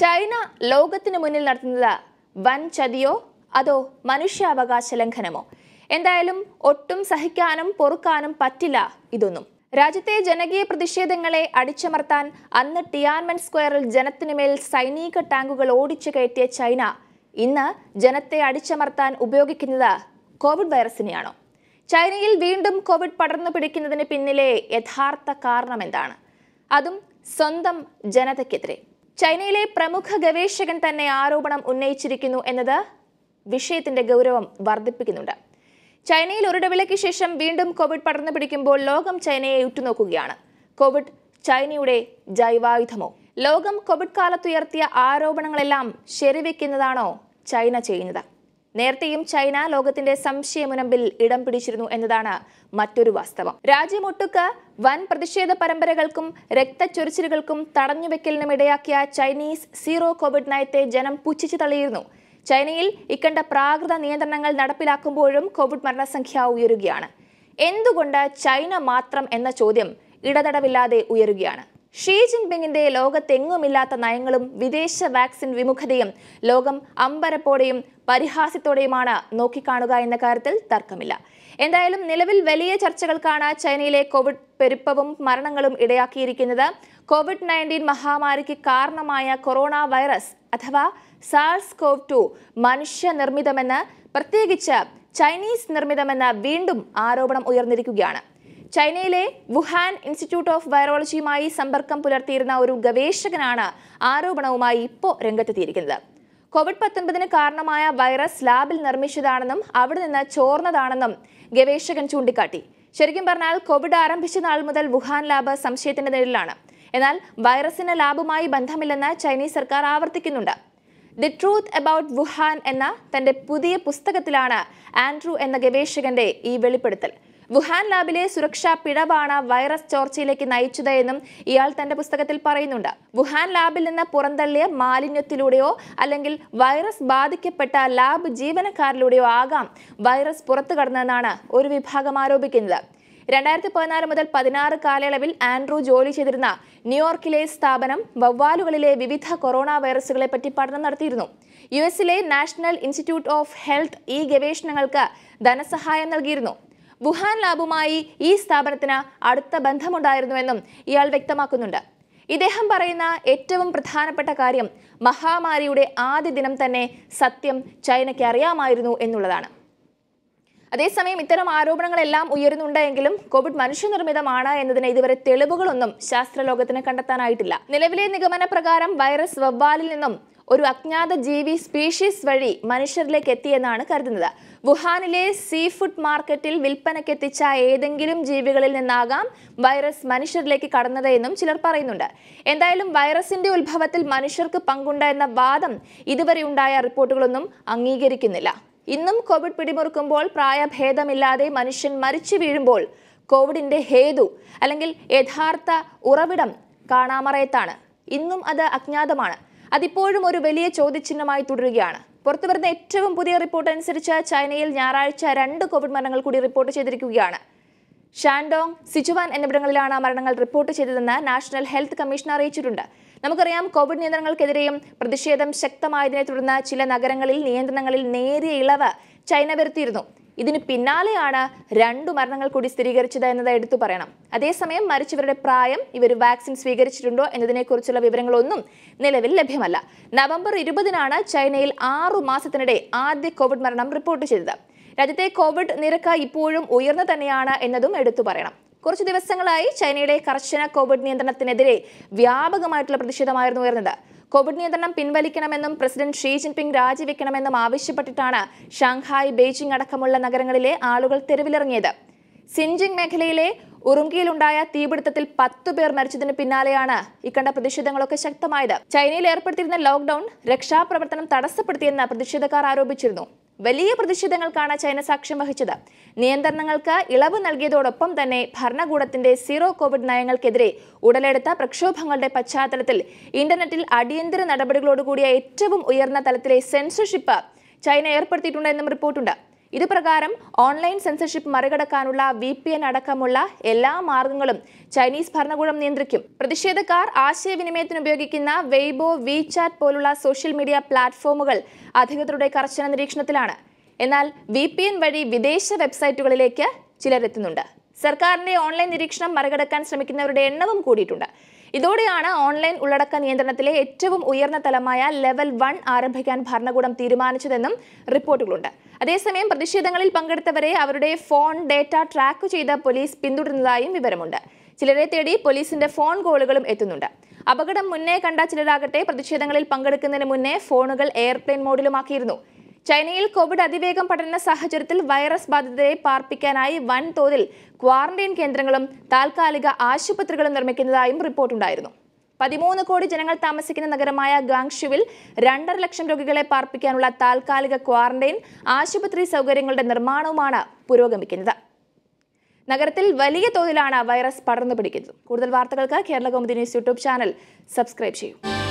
China ലോകത്തിനു മുന്നിൽ നടത്തുന്നത് വൻ ചതിയോ അതോ മനുഷ്യാവകാശ ലംഘനമോ എന്തായാലും ഒട്ടും സഹിക്കാനും പൊറുക്കാനും പറ്റില്ല ഇതൊന്നും രാജ്യത്തെ ജനകീയ പ്രതിഷേധങ്ങളെ അടിച്ചമർത്താൻ അന്ന് ടിയാൻമൻ സ്ക്വയറിൽ ജനത്തിനുമേൽ സൈനിക ടാങ്കുകൾ ഓടിച്ചു കയറ്റിയ ചൈന ഇന്ന് ജനത്തെ അടിച്ചമർത്താൻ ഉപയോഗിക്കുന്നത് കോവിഡ് വൈറസിനെയാണോ ചൈനയിൽ വീണ്ടും കോവിഡ് പടർന്നു പിടിക്കുന്നതിന് പിന്നിലെ യഥാർത്ഥ കാരണം എന്താണ് അതും സ്വന്തം ജനതയ്ക്കെതിരെ ചൈനയിലെ പ്രമുഖ ഗവേഷകൻ തന്നെ ആരോപണം ഉന്നയിച്ചിരിക്കുന്നു എന്നത് വിഷയത്തിന്റെ ഗൗരവം വർദ്ധിപ്പിക്കുന്നുണ്ട് ചൈനയിൽ ഒരിടവിളയ്ക്ക് ശേഷം വീണ്ടും കോവിഡ് പടർന്നു പിടിക്കുമ്പോൾ ലോകം ചൈനയെ ഉറ്റുനോക്കുകയാണ് കോവിഡ് ചൈനയുടെ ജൈവായുധമോ ലോകം കോവിഡ് കാലത്തുയർത്തിയ ആരോപണങ്ങളെല്ലാം ശരിവെക്കുന്നതാണോ ചൈന ചെയ്യുന്നത് നേരത്തെയും ചൈന ലോകത്തിന്റെ സംശയമുനമ്പിൽ ഇടം പിടിച്ചിരുന്നു എന്നതാണ് മറ്റൊരു വാസ്തവം രാജ്യമൊട്ടുക്ക് വൻ പ്രതിഷേധ പരമ്പരകൾക്കും രക്തച്ചൊരിച്ചിലുകൾക്കും തടഞ്ഞുവെക്കലിനും ഇടയാക്കിയ ചൈനീസ് സീറോ കോവിഡ് നയത്തെ ജനം പുച്ഛിച്ചു തള്ളിയിരുന്നു ചൈനയിൽ ഇക്കണ്ട പ്രാകൃത നിയന്ത്രണങ്ങൾ നടപ്പിലാക്കുമ്പോഴും കോവിഡ് മരണസംഖ്യ ഉയരുകയാണ് എന്തുകൊണ്ട് ചൈന മാത്രം എന്ന ചോദ്യം ഇടതടവില്ലാതെ ഉയരുകയാണ് ഷീ ജിൻപിങ്ങിന്റെ ലോകത്തെങ്ങുമില്ലാത്ത നയങ്ങളും വിദേശ വാക്സിൻ വിമുഖതയും ലോകം അമ്പരപ്പോടെയും പരിഹാസ്യത്തോടെയുമാണ് നോക്കിക്കാണുക എന്ന കാര്യത്തിൽ തർക്കമില്ല എന്തായാലും നിലവിൽ വലിയ ചർച്ചകൾക്കാണ് ചൈനയിലെ കോവിഡ് പെരുപ്പവും മരണങ്ങളും ഇടയാക്കിയിരിക്കുന്നത് കോവിഡ് നയൻറ്റീൻ മഹാമാരിക്ക് കാരണമായ കൊറോണ വൈറസ് അഥവാ സാൾസ് കോവ് ടു മനുഷ്യനിർമ്മിതമെന്ന് പ്രത്യേകിച്ച് ചൈനീസ് നിർമ്മിതമെന്ന വീണ്ടും ആരോപണം ഉയർന്നിരിക്കുകയാണ് ചൈനയിലെ വുഹാൻ ഇൻസ്റ്റിറ്റ്യൂട്ട് ഓഫ് വൈറോളജിയുമായി സമ്പർക്കം പുലർത്തിയിരുന്ന ഒരു ഗവേഷകനാണ് ആരോപണവുമായി ഇപ്പോൾ രംഗത്തെത്തിയിരിക്കുന്നത് കോവിഡ് പത്തൊൻപതിന് കാരണമായ വൈറസ് ലാബിൽ നിർമ്മിച്ചതാണെന്നും അവിടെ നിന്ന് ചോർന്നതാണെന്നും ഗവേഷകൻ ചൂണ്ടിക്കാട്ടി ശരിക്കും പറഞ്ഞാൽ കോവിഡ് ആരംഭിച്ച നാൾ മുതൽ വുഹാൻ ലാബ് സംശയത്തിന്റെ നിഴലിലാണ് എന്നാൽ വൈറസിന് ലാബുമായി ബന്ധമില്ലെന്ന് ചൈനീസ് സർക്കാർ ആവർത്തിക്കുന്നുണ്ട് ദി ട്രൂത്ത് അബൌട്ട് വുഹാൻ എന്ന തന്റെ പുതിയ പുസ്തകത്തിലാണ് ആൻഡ്രൂ എന്ന ഗവേഷകന്റെ ഈ വെളിപ്പെടുത്തൽ വുഹാൻ ലാബിലെ സുരക്ഷാ പിഴവാണ് വൈറസ് ചോർച്ചയിലേക്ക് എന്നും ഇയാൾ തന്റെ പുസ്തകത്തിൽ പറയുന്നുണ്ട് വുഹാൻ ലാബിൽ നിന്ന് പുറന്തള്ളിയ മാലിന്യത്തിലൂടെയോ അല്ലെങ്കിൽ വൈറസ് ബാധിക്കപ്പെട്ട ലാബ് ജീവനക്കാരിലൂടെയോ ആകാം വൈറസ് പുറത്തു കടന്നതെന്നാണ് ഒരു വിഭാഗം ആരോപിക്കുന്നത് രണ്ടായിരത്തി പതിനാറ് മുതൽ പതിനാറ് കാലയളവിൽ ആൻഡ്രൂ ജോലി ചെയ്തിരുന്ന ന്യൂയോർക്കിലെ സ്ഥാപനം വവ്വാലുകളിലെ വിവിധ കൊറോണ വൈറസുകളെ പറ്റി പഠനം നടത്തിയിരുന്നു യു എസിലെ നാഷണൽ ഇൻസ്റ്റിറ്റ്യൂട്ട് ഓഫ് ഹെൽത്ത് ഈ ഗവേഷണങ്ങൾക്ക് ധനസഹായം നൽകിയിരുന്നു വുഹാൻ ലാബുമായി ഈ സ്ഥാപനത്തിന് അടുത്ത ബന്ധമുണ്ടായിരുന്നുവെന്നും ഇയാൾ വ്യക്തമാക്കുന്നുണ്ട് ഇദ്ദേഹം പറയുന്ന ഏറ്റവും പ്രധാനപ്പെട്ട കാര്യം മഹാമാരിയുടെ ആദ്യ ദിനം തന്നെ സത്യം ചൈനയ്ക്ക് അറിയാമായിരുന്നു എന്നുള്ളതാണ് അതേസമയം ഇത്തരം ആരോപണങ്ങളെല്ലാം ഉയരുന്നുണ്ടെങ്കിലും കോവിഡ് മനുഷ്യനിർമ്മിതമാണ് എന്നതിന് ഇതുവരെ തെളിവുകളൊന്നും ശാസ്ത്രലോകത്തിന് കണ്ടെത്താനായിട്ടില്ല നിലവിലെ നിഗമന പ്രകാരം വൈറസ് വവ്വാലിൽ നിന്നും ഒരു അജ്ഞാത ജീവി സ്പീഷീസ് വഴി മനുഷ്യരിലേക്ക് എത്തിയെന്നാണ് കരുതുന്നത് വുഹാനിലെ സീ ഫുഡ് മാർക്കറ്റിൽ വിൽപ്പനയ്ക്കെത്തിച്ച ഏതെങ്കിലും ജീവികളിൽ നിന്നാകാം വൈറസ് മനുഷ്യരിലേക്ക് കടന്നത് എന്നും ചിലർ പറയുന്നുണ്ട് എന്തായാലും വൈറസിന്റെ ഉത്ഭവത്തിൽ മനുഷ്യർക്ക് പങ്കുണ്ട് വാദം ഇതുവരെ ഉണ്ടായ റിപ്പോർട്ടുകളൊന്നും അംഗീകരിക്കുന്നില്ല ഇന്നും കോവിഡ് പിടിമുറുക്കുമ്പോൾ പ്രായഭേദമില്ലാതെ മനുഷ്യൻ മരിച്ചു വീഴുമ്പോൾ കോവിഡിന്റെ ഹേതു അല്ലെങ്കിൽ യഥാർത്ഥ ഉറവിടം കാണാമറയത്താണ് ഇന്നും അത് അജ്ഞാതമാണ് അതിപ്പോഴും ഒരു വലിയ ചോദ്യചിഹ്നമായി തുടരുകയാണ് പുറത്തു വരുന്ന ഏറ്റവും പുതിയ റിപ്പോർട്ട് അനുസരിച്ച് ചൈനയിൽ ഞായറാഴ്ച രണ്ട് കോവിഡ് മരണങ്ങൾ കൂടി റിപ്പോർട്ട് ചെയ്തിരിക്കുകയാണ് ഷാൻഡോങ് സിജുവാൻ എന്നിവിടങ്ങളിലാണ് മരണങ്ങൾ റിപ്പോർട്ട് ചെയ്തതെന്ന് നാഷണൽ ഹെൽത്ത് കമ്മീഷൻ അറിയിച്ചിട്ടുണ്ട് നമുക്കറിയാം കോവിഡ് നിയന്ത്രണങ്ങൾക്കെതിരെയും പ്രതിഷേധം ശക്തമായതിനെ തുടർന്ന് ചില നഗരങ്ങളിൽ നിയന്ത്രണങ്ങളിൽ നേരിയ ഇളവ് ചൈന വരുത്തിയിരുന്നു ഇതിന് പിന്നാലെയാണ് രണ്ടു മരണങ്ങൾ കൂടി സ്ഥിരീകരിച്ചത് എന്നത് എടുത്തു പറയണം അതേസമയം മരിച്ചവരുടെ പ്രായം ഇവർ വാക്സിൻ സ്വീകരിച്ചിട്ടുണ്ടോ എന്നതിനെക്കുറിച്ചുള്ള വിവരങ്ങളൊന്നും നിലവിൽ ലഭ്യമല്ല നവംബർ ഇരുപതിനാണ് ചൈനയിൽ ആറു മാസത്തിനിടെ ആദ്യ കോവിഡ് മരണം റിപ്പോർട്ട് ചെയ്തത് രാജ്യത്തെ കോവിഡ് നിരക്ക് ഇപ്പോഴും ഉയർന്നു തന്നെയാണ് എന്നതും എടുത്തു പറയണം കുറച്ച് ദിവസങ്ങളായി ചൈനയുടെ കർശന കോവിഡ് നിയന്ത്രണത്തിനെതിരെ വ്യാപകമായിട്ടുള്ള പ്രതിഷേധമായിരുന്നു ഉയർന്നത് കോവിഡ് നിയന്ത്രണം പിൻവലിക്കണമെന്നും പ്രസിഡന്റ് ഷീ ജിൻപിങ് രാജിവെക്കണമെന്നും ആവശ്യപ്പെട്ടിട്ടാണ് ഷാങ്ഹായ് ബെയ്ജിംഗ് അടക്കമുള്ള നഗരങ്ങളിലെ ആളുകൾ തെരുവിലിറങ്ങിയത് സിൻജിങ് മേഖലയിലെ ഉറുംകിയിലുണ്ടായ തീപിടുത്തത്തിൽ പത്തു പേർ മരിച്ചതിന് പിന്നാലെയാണ് ഇക്കണ്ട പ്രതിഷേധങ്ങളൊക്കെ ശക്തമായത് ചൈനയിൽ ഏർപ്പെടുത്തിയിരുന്ന ലോക്ക്ഡൌൺ രക്ഷാപ്രവർത്തനം തടസ്സപ്പെടുത്തിയെന്ന് പ്രതിഷേധക്കാർ ആരോപിച്ചിരുന്നു വലിയ പ്രതിഷേധങ്ങൾക്കാണ് ചൈന സാക്ഷ്യം വഹിച്ചത് നിയന്ത്രണങ്ങൾക്ക് ഇളവ് നൽകിയതോടൊപ്പം തന്നെ ഭരണകൂടത്തിന്റെ സീറോ കോവിഡ് നയങ്ങൾക്കെതിരെ ഉടലെടുത്ത പ്രക്ഷോഭങ്ങളുടെ പശ്ചാത്തലത്തിൽ ഇന്റർനെറ്റിൽ അടിയന്തര നടപടികളോടുകൂടിയ ഏറ്റവും ഉയർന്ന തലത്തിലെ സെൻസർഷിപ്പ് ചൈന ഏർപ്പെടുത്തിയിട്ടുണ്ടെന്നും റിപ്പോർട്ടുണ്ട് ഇതുപ്രകാരം ഓൺലൈൻ സെൻസർഷിപ്പ് മറികടക്കാനുള്ള വി പി എൻ അടക്കമുള്ള എല്ലാ മാർഗങ്ങളും ചൈനീസ് ഭരണകൂടം നിയന്ത്രിക്കും പ്രതിഷേധക്കാർ ആശയവിനിമയത്തിന് ഉപയോഗിക്കുന്ന വെയ്ബോ വി ചാറ്റ് പോലുള്ള സോഷ്യൽ മീഡിയ പ്ലാറ്റ്ഫോമുകൾ അധികൃതരുടെ കർശന നിരീക്ഷണത്തിലാണ് എന്നാൽ വി പി എൻ വഴി വിദേശ വെബ്സൈറ്റുകളിലേക്ക് ചിലരെത്തുന്നുണ്ട് സർക്കാരിന്റെ ഓൺലൈൻ നിരീക്ഷണം മറികടക്കാൻ ശ്രമിക്കുന്നവരുടെ എണ്ണവും കൂടിയിട്ടുണ്ട് ഇതോടെയാണ് ഓൺലൈൻ ഉള്ളടക്ക നിയന്ത്രണത്തിലെ ഏറ്റവും ഉയർന്ന തലമായ ലെവൽ വൺ ആരംഭിക്കാൻ ഭരണകൂടം തീരുമാനിച്ചതെന്നും റിപ്പോർട്ടുകളുണ്ട് അതേസമയം പ്രതിഷേധങ്ങളിൽ പങ്കെടുത്തവരെ അവരുടെ ഫോൺ ഡേറ്റ ട്രാക്ക് ചെയ്ത പോലീസ് പിന്തുടരുന്നതായും വിവരമുണ്ട് ചിലരെ തേടി പോലീസിന്റെ ഫോൺ കോളുകളും എത്തുന്നുണ്ട് അപകടം മുന്നേ കണ്ട ചിലരാകട്ടെ പ്രതിഷേധങ്ങളിൽ പങ്കെടുക്കുന്നതിന് മുന്നേ ഫോണുകൾ എയർപ്ലെയിൻ മോഡിലുമാക്കിയിരുന്നു ചൈനയിൽ കോവിഡ് അതിവേഗം പടരുന്ന സാഹചര്യത്തിൽ വൈറസ് ബാധിതരെ പാർപ്പിക്കാനായി വൻതോതിൽ ക്വാറന്റൈൻ കേന്ദ്രങ്ങളും താൽക്കാലിക ആശുപത്രികളും നിർമ്മിക്കുന്നതായും റിപ്പോർട്ടുണ്ടായിരുന്നു പതിമൂന്ന് കോടി ജനങ്ങൾ താമസിക്കുന്ന നഗരമായ ഗാങ്ഷുവിൽ രണ്ടര ലക്ഷം രോഗികളെ പാർപ്പിക്കാനുള്ള താൽക്കാലിക ക്വാറന്റൈൻ ആശുപത്രി സൗകര്യങ്ങളുടെ നിർമ്മാണവുമാണ് പുരോഗമിക്കുന്നത് നഗരത്തിൽ വലിയ തോതിലാണ് വൈറസ് പടർന്നു പിടിക്കുന്നത് കൂടുതൽ വാർത്തകൾക്ക് Kerala Kaumudi news YouTube channel subscribe ചെയ്യൂ